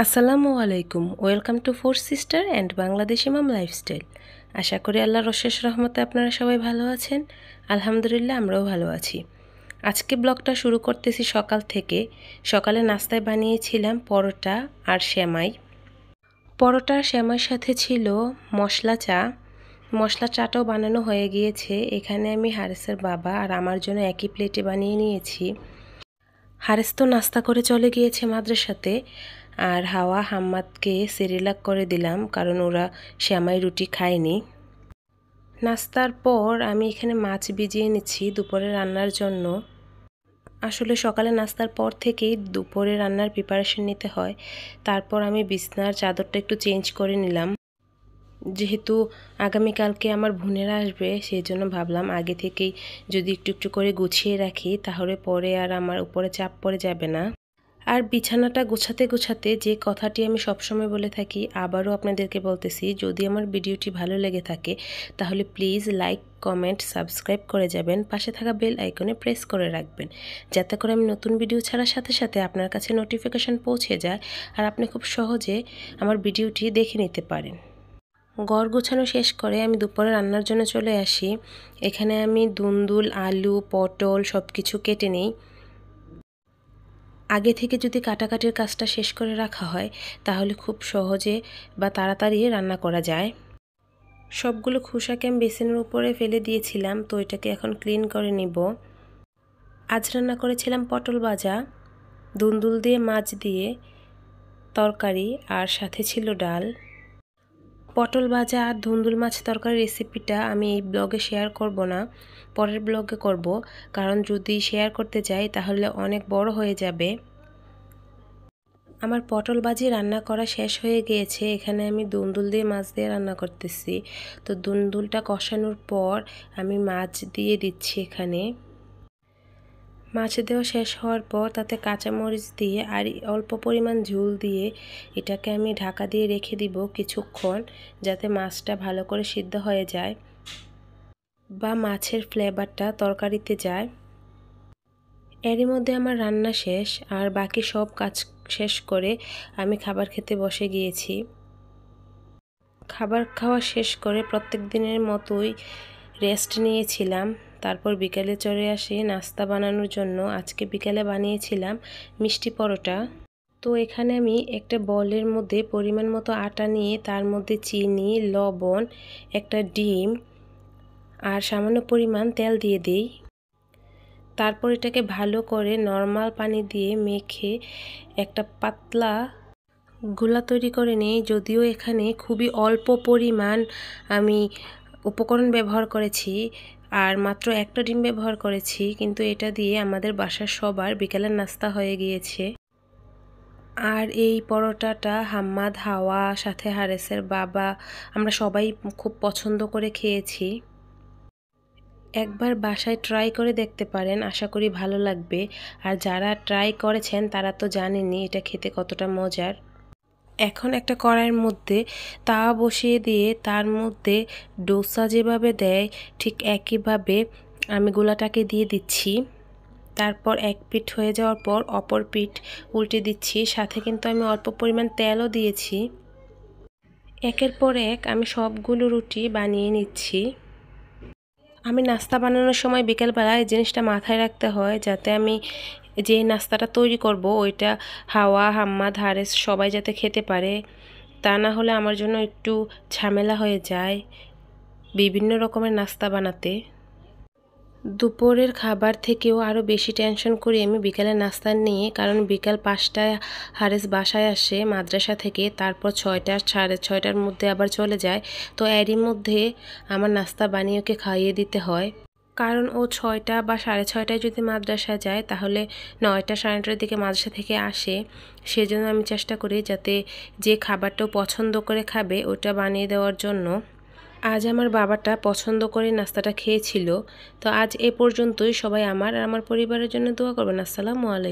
আসসালামু আলাইকুম welcome to four sister and Bangladesh ইমাম লাইফস্টাইল আশা করি আল্লাহ অশেষ রহমতে আপনারা সবাই ভালো আছেন আলহামদুলিল্লাহ আমরাও ভালো আছি আজকে ব্লগটা শুরু করতেছি সকাল থেকে সকালে নাস্তায় বানিয়েছিলাম পরোটা আর শ্যামাই পরোটা আর শ্যামার সাথে ছিল মশলা চা মশলা চাটাও বানানো হয়ে গিয়েছে এখানে আমি হারেসের বাবা আর আমার জন্য একই প্লেটে বানিয়ে নিয়েছি হারেস তো নাস্তা করে চলে গিয়েছে মাদ্রাসাতে আর হাওয়া হাম্মাদকে সেরিলাক করে দিলাম কারণ ওরা শ্যামাই রুটি খায়নি নাস্তার পর আমি এখানে মাছ ভিজিয়ে নিচ্ছি দুপুরে রান্নার জন্য আসলে সকালে নাস্তার পর থেকেই দুপুরে রান্নার প্রিপারেশন নিতে হয় তারপর আমি বিছনার চাদরটা একটু চেঞ্জ করে নিলাম যেহেতু আগামীকালকে আমার বোনেরা আসবে সেই জন্য ভাবলাম আগে থেকেই যদি একটু একটু করে গুছিয়ে রাখি তাহলে পরে আর আমার উপরে চাপ পড়ে যাবে না আর বিছানাটা গোছাতে গোছাতে যে কথাটি আমি সবসময় বলে থাকি আবারও আপনাদেরকে বলতেছি যদি আমার ভিডিওটি ভালো লেগে থাকে তাহলে প্লিজ লাইক কমেন্ট সাবস্ক্রাইব করে যাবেন পাশে থাকা বেল আইকনে প্রেস করে রাখবেন যাতে করে আমি নতুন ভিডিও ছাড়ার সাথে সাথে আপনার কাছে নোটিফিকেশান পৌঁছে যায় আর আপনি খুব সহজে আমার ভিডিওটি দেখে নিতে পারেন গড় গোছানো শেষ করে আমি দুপুরে রান্নার জন্য চলে আসি এখানে আমি দুন্দুল আলু পটল সব কিছু কেটে নিই আগে থেকে যদি কাটাকাটির কাজটা শেষ করে রাখা হয় তাহলে খুব সহজে বা তাড়াতাড়ি রান্না করা যায় সবগুলো খুশাকে আমি বেসিনের উপরে ফেলে দিয়েছিলাম তো এটাকে এখন ক্লিন করে নিব আজ রান্না করেছিলাম পটল ভাজা দুন্দুল দিয়ে মাছ দিয়ে তরকারি আর সাথে ছিল ডাল পটল ভাজা আর ধুন্দুল মাছ তরকারি রেসিপিটা আমি এই ব্লগে শেয়ার করব না পরের ব্লগে করব কারণ যদি শেয়ার করতে যাই তাহলে অনেক বড় হয়ে যাবে আমার পটল ভাজি রান্না করা শেষ হয়ে গিয়েছে এখানে আমি দুন্দুল দিয়ে মাছ দিয়ে রান্না করতেছি তো দুন্দুলটা কষানোর পর আমি মাছ দিয়ে দিচ্ছি এখানে মাছ দেওয়া শেষ হওয়ার পর তাতে কাঁচামরিচ দিয়ে আর অল্প পরিমাণ ঝুল দিয়ে এটাকে আমি ঢাকা দিয়ে রেখে দিব কিছুক্ষণ যাতে মাছটা ভালো করে সিদ্ধ হয়ে যায় বা মাছের ফ্লেভারটা তরকারিতে যায় এরই মধ্যে আমার রান্না শেষ আর বাকি সব কাজ শেষ করে আমি খাবার খেতে বসে গিয়েছি খাবার খাওয়া শেষ করে প্রত্যেক দিনের মতোই রেস্ট নিয়েছিলাম তারপর বিকেলে চলে আসি নাস্তা বানানোর জন্য আজকে বিকেলে বানিয়েছিলাম মিষ্টি পরোটা তো এখানে আমি একটা বলের মধ্যে পরিমাণ মতো আটা নিয়ে তার মধ্যে চিনি লবণ একটা ডিম আর সামান্য পরিমাণ তেল দিয়ে দিই তারপর এটাকে ভালো করে নর্মাল পানি দিয়ে মেখে একটা পাতলা গোলা তৈরি করে নেই যদিও এখানে খুবই অল্প পরিমাণ আমি উপকরণ ব্যবহার করেছি আর মাত্র একটা ডিম ব্যবহার করেছি কিন্তু এটা দিয়ে আমাদের বাসার সবার বিকেলের নাস্তা হয়ে গিয়েছে আর এই পরোটাটা হাম্মাদ হাওয়া সাথে হারেসের বাবা আমরা সবাই খুব পছন্দ করে খেয়েছি একবার বাসায় ট্রাই করে দেখতে পারেন আশা করি ভালো লাগবে আর যারা ট্রাই করেছেন তারা তো জানেনি এটা খেতে কতটা মজার এখন একটা কড়াইয়ের মধ্যে তা বসিয়ে দিয়ে তার মধ্যে ডোসা যেভাবে দেয় ঠিক একইভাবে আমি গোলাটাকে দিয়ে দিচ্ছি তারপর এক পিঠ হয়ে যাওয়ার পর অপর পিঠ উল্টে দিচ্ছি সাথে কিন্তু আমি অল্প পরিমাণ তেলও দিয়েছি একের পর এক আমি সবগুলো রুটি বানিয়ে নিচ্ছি আমি নাস্তা বানানোর সময় বিকেলবেলা এই জিনিসটা মাথায় রাখতে হয় যাতে আমি যে নাস্তাটা তৈরি করব ওইটা হাওয়া হাম্মা হারেস সবাই যাতে খেতে পারে তা না হলে আমার জন্য একটু ঝামেলা হয়ে যায় বিভিন্ন রকমের নাস্তা বানাতে দুপুরের খাবার থেকেও আরও বেশি টেনশন করি আমি বিকালে নাস্তা নিয়ে কারণ বিকাল পাঁচটায় হারেস বাসায় আসে মাদ্রাসা থেকে তারপর ছয়টা সাড়ে ছয়টার মধ্যে আবার চলে যায় তো এরই মধ্যে আমার নাস্তা বানিয়ে ওকে খাইয়ে দিতে হয় কারণ ও ছয়টা বা সাড়ে ছয়টায় যদি মাদ্রাসা যায় তাহলে নয়টা সাড়ে নটার দিকে মাদ্রাসা থেকে আসে সেজন্য আমি চেষ্টা করি যাতে যে খাবারটা পছন্দ করে খাবে ওটা বানিয়ে দেওয়ার জন্য আজ আমার বাবাটা পছন্দ করে নাস্তাটা খেয়েছিল তো আজ এ পর্যন্তই সবাই আমার আর আমার পরিবারের জন্য দোয়া করবেন আসসালামু আলাইকুম